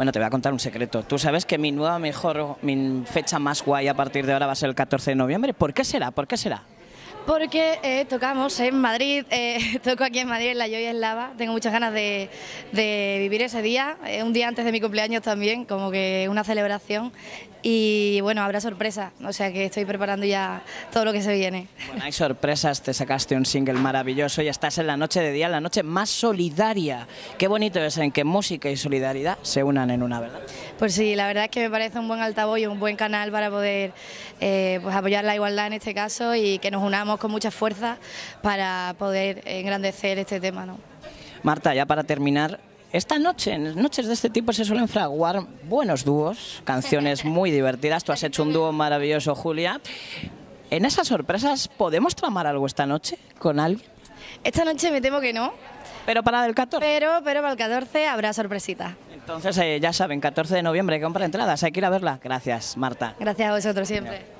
Bueno, te voy a contar un secreto. Tú sabes que mi nueva mejor, mi fecha más guay a partir de ahora va a ser el 14 de noviembre. ¿Por qué será? ¿Por qué será? Porque eh, tocamos en Madrid, eh, toco aquí en Madrid en la Joya Eslava, tengo muchas ganas de, vivir ese día, eh, un día antes de mi cumpleaños también, como que una celebración y bueno, habrá sorpresas, o sea que estoy preparando ya todo lo que se viene. hay sorpresas, te sacaste un single maravilloso y estás en la noche de día, la noche más solidaria. Qué bonito es en que música y solidaridad se unan en una, ¿verdad? Pues sí, la verdad es que me parece un buen altavoz y un buen canal para poder pues apoyar la igualdad en este caso y que nos unamos con mucha fuerza para poder engrandecer este tema. ¿no? Marta, ya para terminar, esta noche, en noches de este tipo se suelen fraguar buenos dúos, canciones muy divertidas. Tú has hecho un dúo maravilloso, Julia. ¿En esas sorpresas podemos tramar algo esta noche con alguien? Esta noche me temo que no. Pero para el 14. Pero, pero para el 14 habrá sorpresita. Entonces eh, ya saben, 14 de noviembre, que compra entradas, hay que ir a verla. Gracias, Marta. Gracias a vosotros siempre.